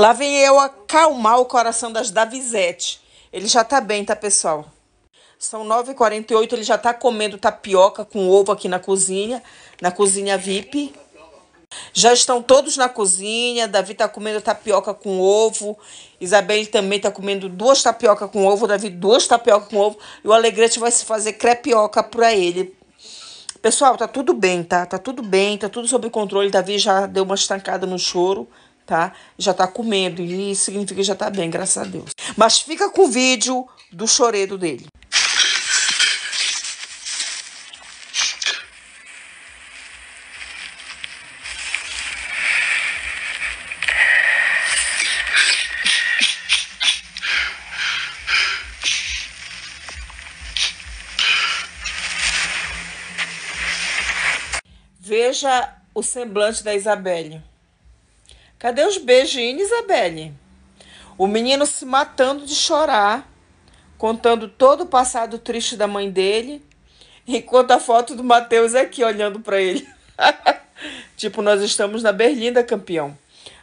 Lá vem eu acalmar o coração das Davizete. Ele já tá bem, tá, pessoal? São 9h48, ele já tá comendo tapioca com ovo aqui na cozinha, na cozinha VIP. Já estão todos na cozinha. Davi tá comendo tapioca com ovo. Isabelle também tá comendo duas tapioca com ovo. Davi, duas tapioca com ovo. E o Alegrete vai se fazer crepioca para ele. Pessoal, tá tudo bem, tá? Tá tudo bem, tá tudo sob controle. Davi já deu uma estancada no choro tá? Já tá comendo e significa que já tá bem, graças a Deus. Mas fica com o vídeo do choredo dele. Veja o semblante da Isabelle. Cadê os beijinhos, Isabelle? O menino se matando de chorar, contando todo o passado triste da mãe dele, enquanto a foto do Matheus é aqui olhando para ele. tipo, nós estamos na Berlinda, campeão.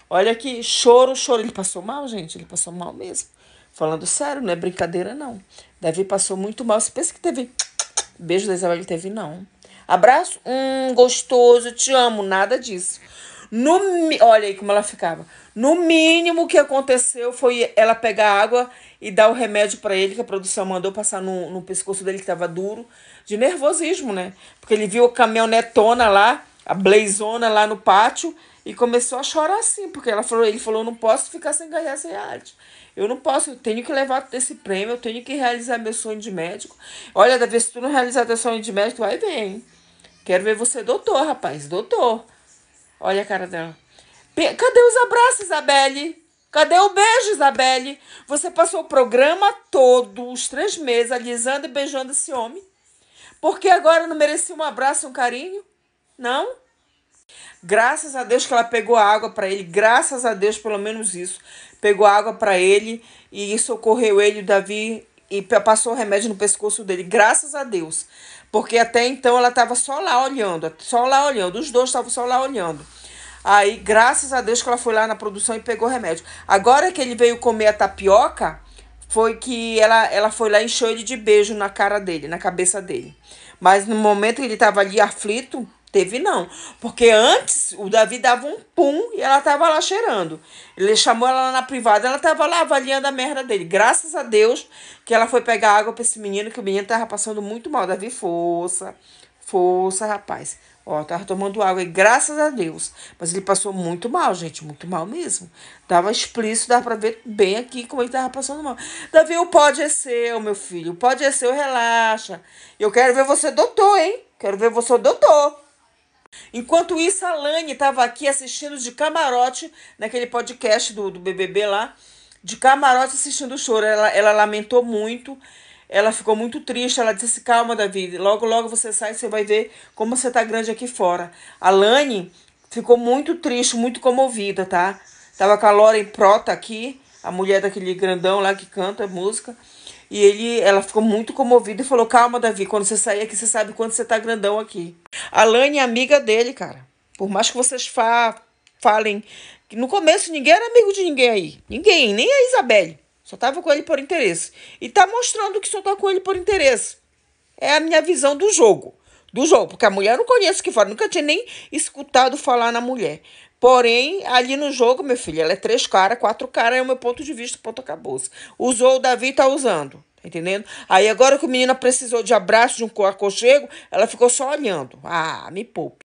Olha aqui, choro, choro. Ele passou mal, gente, ele passou mal mesmo. Falando sério, não é brincadeira, não. Davi passou muito mal. Você pensa que teve beijo da Isabelle? Teve, não. Abraço? Hum, gostoso, te amo. Nada disso. No, olha aí como ela ficava. No mínimo que aconteceu foi ela pegar água e dar o remédio para ele, que a produção mandou passar no, no pescoço dele, que estava duro, de nervosismo, né? Porque ele viu a caminhonetona lá, a blazona lá no pátio, e começou a chorar assim, porque ela falou, ele falou, não posso ficar sem ganhar esse reality. Eu não posso, eu tenho que levar esse prêmio, eu tenho que realizar meu sonho de médico. Olha, Davi, se tu não realizar teu sonho de médico, vai bem. Quero ver você doutor, rapaz, doutor. Olha a cara dela. Cadê os abraços, Isabelle? Cadê o beijo, Isabelle? Você passou o programa todo, os três meses, alisando e beijando esse homem. Porque agora não merecia um abraço, um carinho? Não? Graças a Deus que ela pegou água para ele, graças a Deus pelo menos isso. Pegou água para ele e socorreu ele. Davi e passou o remédio no pescoço dele, graças a Deus. Porque até então ela estava só lá olhando, só lá olhando, os dois estavam só lá olhando. Aí, graças a Deus que ela foi lá na produção e pegou o remédio. Agora que ele veio comer a tapioca, foi que ela, ela foi lá e encheu ele de beijo na cara dele, na cabeça dele. Mas no momento que ele estava ali aflito, Teve não. Porque antes o Davi dava um pum e ela tava lá cheirando. Ele chamou ela lá na privada, ela tava lá avaliando a merda dele. Graças a Deus que ela foi pegar água pra esse menino, que o menino tava passando muito mal. Davi, força. Força, rapaz. Ó, tava tomando água e graças a Deus. Mas ele passou muito mal, gente, muito mal mesmo. Tava explícito, dava pra ver bem aqui como ele tava passando mal. Davi, o pode é seu, meu filho. O pode é seu, relaxa. Eu quero ver você doutor, hein? Quero ver você doutor. Enquanto isso, a Lani estava aqui assistindo de camarote, naquele podcast do, do BBB lá, de camarote assistindo o choro. Ela, ela lamentou muito, ela ficou muito triste. Ela disse: Calma, Davi, logo, logo você sai e você vai ver como você tá grande aqui fora. A Lani ficou muito triste, muito comovida, tá? Tava com a Lauren Prota aqui a mulher daquele grandão lá que canta é música. E ele, ela ficou muito comovida e falou: Calma, Davi, quando você sair aqui, você sabe quanto você tá grandão aqui. A Lani é amiga dele, cara. Por mais que vocês fa falem que no começo ninguém era amigo de ninguém aí. Ninguém, nem a Isabelle. Só tava com ele por interesse. E tá mostrando que só tá com ele por interesse. É a minha visão do jogo. Do jogo, porque a mulher eu não conheço que fora, nunca tinha nem escutado falar na mulher. Porém, ali no jogo, meu filho, ela é três cara, quatro cara, é o meu ponto de vista, ponto acabou-se. Usou o Davi tá usando, tá entendendo? Aí agora que a menina precisou de abraço, de um aconchego, ela ficou só olhando. Ah, me poupe.